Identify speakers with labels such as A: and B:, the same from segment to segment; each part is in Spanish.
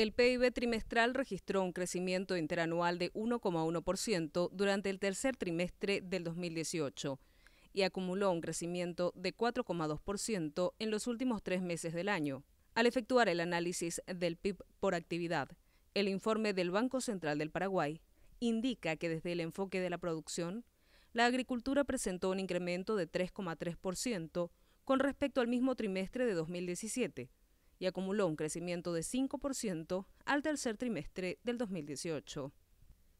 A: El PIB trimestral registró un crecimiento interanual de 1,1% durante el tercer trimestre del 2018 y acumuló un crecimiento de 4,2% en los últimos tres meses del año. Al efectuar el análisis del PIB por actividad, el informe del Banco Central del Paraguay indica que desde el enfoque de la producción, la agricultura presentó un incremento de 3,3% con respecto al mismo trimestre de 2017 y acumuló un crecimiento de 5% al tercer trimestre del 2018.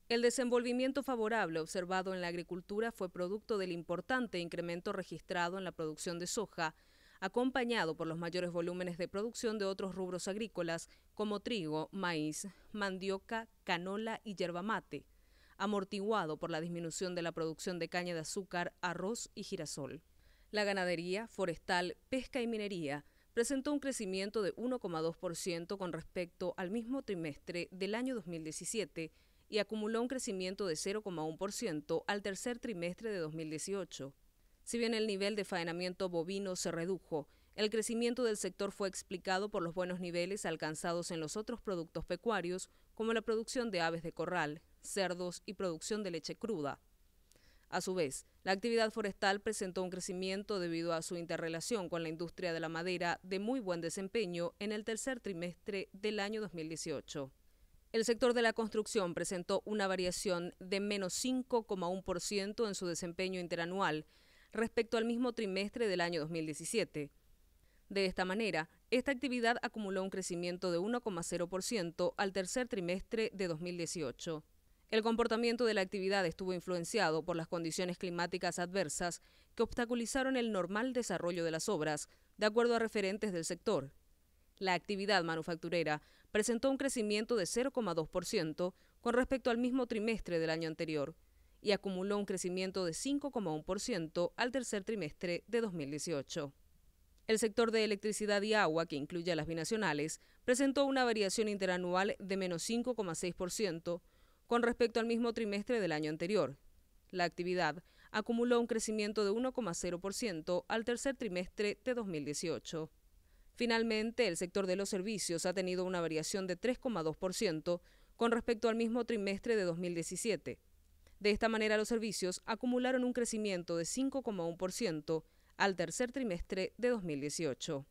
A: El desenvolvimiento favorable observado en la agricultura fue producto del importante incremento registrado en la producción de soja, acompañado por los mayores volúmenes de producción de otros rubros agrícolas como trigo, maíz, mandioca, canola y yerba mate, amortiguado por la disminución de la producción de caña de azúcar, arroz y girasol. La ganadería, forestal, pesca y minería presentó un crecimiento de 1,2% con respecto al mismo trimestre del año 2017 y acumuló un crecimiento de 0,1% al tercer trimestre de 2018. Si bien el nivel de faenamiento bovino se redujo, el crecimiento del sector fue explicado por los buenos niveles alcanzados en los otros productos pecuarios, como la producción de aves de corral, cerdos y producción de leche cruda. A su vez, la actividad forestal presentó un crecimiento debido a su interrelación con la industria de la madera de muy buen desempeño en el tercer trimestre del año 2018. El sector de la construcción presentó una variación de menos 5,1% en su desempeño interanual respecto al mismo trimestre del año 2017. De esta manera, esta actividad acumuló un crecimiento de 1,0% al tercer trimestre de 2018. El comportamiento de la actividad estuvo influenciado por las condiciones climáticas adversas que obstaculizaron el normal desarrollo de las obras, de acuerdo a referentes del sector. La actividad manufacturera presentó un crecimiento de 0,2% con respecto al mismo trimestre del año anterior y acumuló un crecimiento de 5,1% al tercer trimestre de 2018. El sector de electricidad y agua, que incluye las binacionales, presentó una variación interanual de menos 5,6%, con respecto al mismo trimestre del año anterior. La actividad acumuló un crecimiento de 1,0% al tercer trimestre de 2018. Finalmente, el sector de los servicios ha tenido una variación de 3,2% con respecto al mismo trimestre de 2017. De esta manera, los servicios acumularon un crecimiento de 5,1% al tercer trimestre de 2018.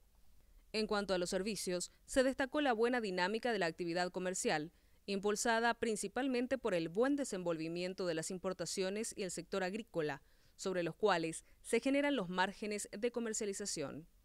A: En cuanto a los servicios, se destacó la buena dinámica de la actividad comercial, impulsada principalmente por el buen desenvolvimiento de las importaciones y el sector agrícola, sobre los cuales se generan los márgenes de comercialización.